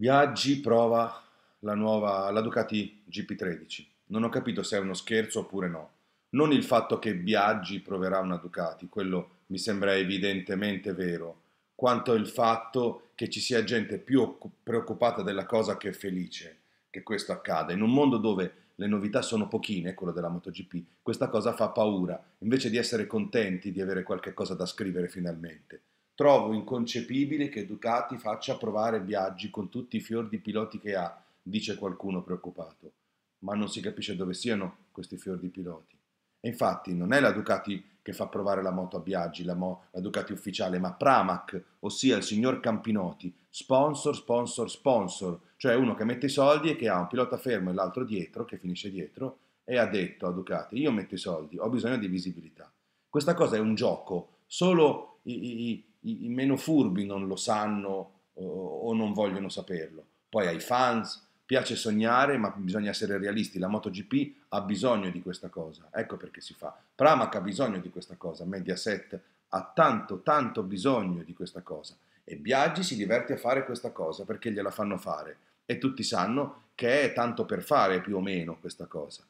Viaggi prova la nuova, la Ducati GP13. Non ho capito se è uno scherzo oppure no. Non il fatto che Viaggi proverà una Ducati, quello mi sembra evidentemente vero, quanto il fatto che ci sia gente più preoccupata della cosa che felice che questo accada. In un mondo dove le novità sono pochine, quello della MotoGP, questa cosa fa paura, invece di essere contenti di avere qualche cosa da scrivere finalmente. Trovo inconcepibile che Ducati faccia provare viaggi con tutti i fior di piloti che ha, dice qualcuno preoccupato. Ma non si capisce dove siano questi fior di piloti. E infatti non è la Ducati che fa provare la moto a Biaggi, la, mo, la Ducati ufficiale, ma Pramac, ossia il signor Campinotti, sponsor, sponsor, sponsor, cioè uno che mette i soldi e che ha un pilota fermo e l'altro dietro, che finisce dietro, e ha detto a Ducati, io metto i soldi, ho bisogno di visibilità. Questa cosa è un gioco, solo i, i, i, i meno furbi non lo sanno o, o non vogliono saperlo. Poi ai fans piace sognare, ma bisogna essere realisti. La MotoGP ha bisogno di questa cosa, ecco perché si fa. Pramac ha bisogno di questa cosa, Mediaset ha tanto, tanto bisogno di questa cosa. E Biaggi si diverte a fare questa cosa perché gliela fanno fare. E tutti sanno che è tanto per fare più o meno questa cosa.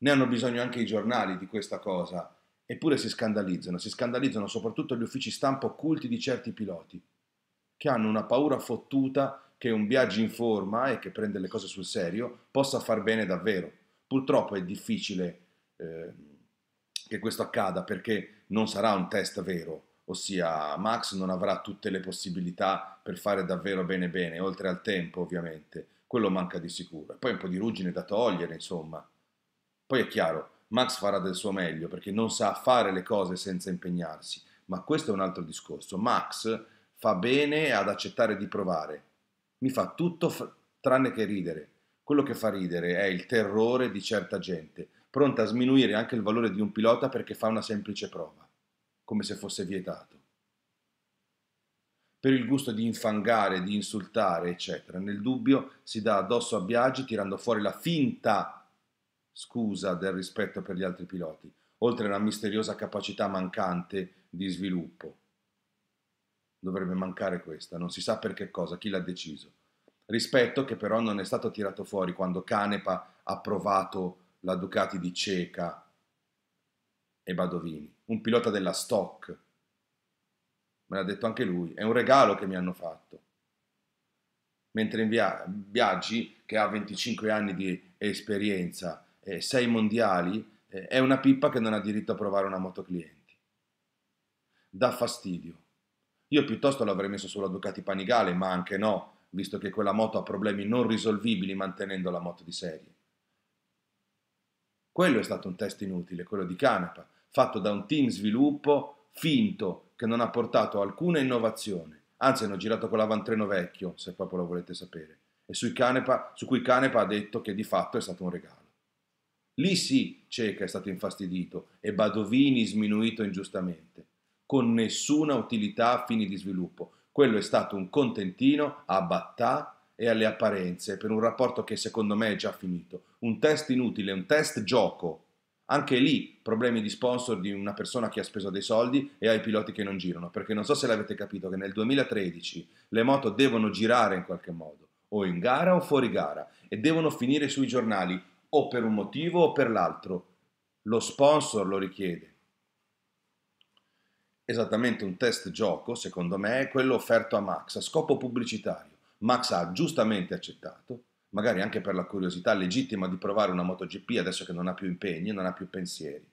Ne hanno bisogno anche i giornali di questa cosa Eppure si scandalizzano, si scandalizzano soprattutto gli uffici stampa occulti di certi piloti, che hanno una paura fottuta che un viaggio in forma e che prende le cose sul serio possa far bene davvero. Purtroppo è difficile eh, che questo accada perché non sarà un test vero, ossia Max non avrà tutte le possibilità per fare davvero bene bene, oltre al tempo ovviamente, quello manca di sicuro. E poi un po' di ruggine da togliere, insomma. Poi è chiaro, Max farà del suo meglio perché non sa fare le cose senza impegnarsi, ma questo è un altro discorso. Max fa bene ad accettare di provare. Mi fa tutto f- tranne che ridere. Quello che fa ridere è il terrore di certa gente, pronta a sminuire anche il valore di un pilota perché fa una semplice prova, come se fosse vietato. Per il gusto di infangare, di insultare, eccetera, nel dubbio si dà addosso a Biagi tirando fuori la finta scusa del rispetto per gli altri piloti, oltre alla misteriosa capacità mancante di sviluppo. Dovrebbe mancare questa, non si sa per che cosa, chi l'ha deciso. Rispetto che però non è stato tirato fuori quando Canepa ha provato la Ducati di Ceca e Badovini, un pilota della Stock. Me l'ha detto anche lui, è un regalo che mi hanno fatto. Mentre in via- Biaggi, che ha 25 anni di esperienza, e eh, sei mondiali, eh, è una pippa che non ha diritto a provare una moto clienti. Dà fastidio. Io piuttosto l'avrei messo sulla Ducati Panigale, ma anche no, visto che quella moto ha problemi non risolvibili mantenendo la moto di serie. Quello è stato un test inutile, quello di Canapa, fatto da un team sviluppo finto che non ha portato alcuna innovazione. Anzi, hanno girato con l'avantreno vecchio, se proprio lo volete sapere, e sui canepa, su cui Canepa ha detto che di fatto è stato un regalo. Lì sì Ceca è stato infastidito e Badovini sminuito ingiustamente, con nessuna utilità a fini di sviluppo. Quello è stato un contentino a Battà e alle apparenze per un rapporto che secondo me è già finito. Un test inutile, un test gioco. Anche lì problemi di sponsor di una persona che ha speso dei soldi e ha i piloti che non girano, perché non so se l'avete capito che nel 2013 le moto devono girare in qualche modo, o in gara o fuori gara, e devono finire sui giornali o per un motivo o per l'altro. Lo sponsor lo richiede. Esattamente un test gioco, secondo me, è quello offerto a Max a scopo pubblicitario. Max ha giustamente accettato, magari anche per la curiosità legittima di provare una MotoGP adesso che non ha più impegni, e non ha più pensieri.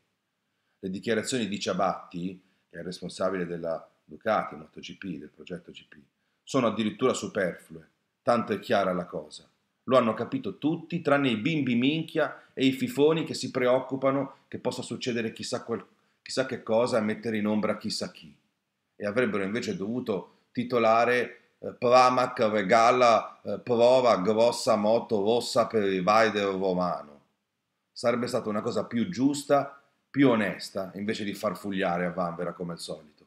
Le dichiarazioni di Ciabatti, che è il responsabile della Ducati MotoGP, del progetto GP, sono addirittura superflue, tanto è chiara la cosa. Lo hanno capito tutti, tranne i bimbi minchia e i fifoni che si preoccupano che possa succedere chissà, quel, chissà che cosa e mettere in ombra chissà chi. E avrebbero invece dovuto titolare eh, Pramac Vegala eh, prova grossa moto rossa per il Vaider romano. Sarebbe stata una cosa più giusta, più onesta, invece di far fugliare a Vanvera come al solito.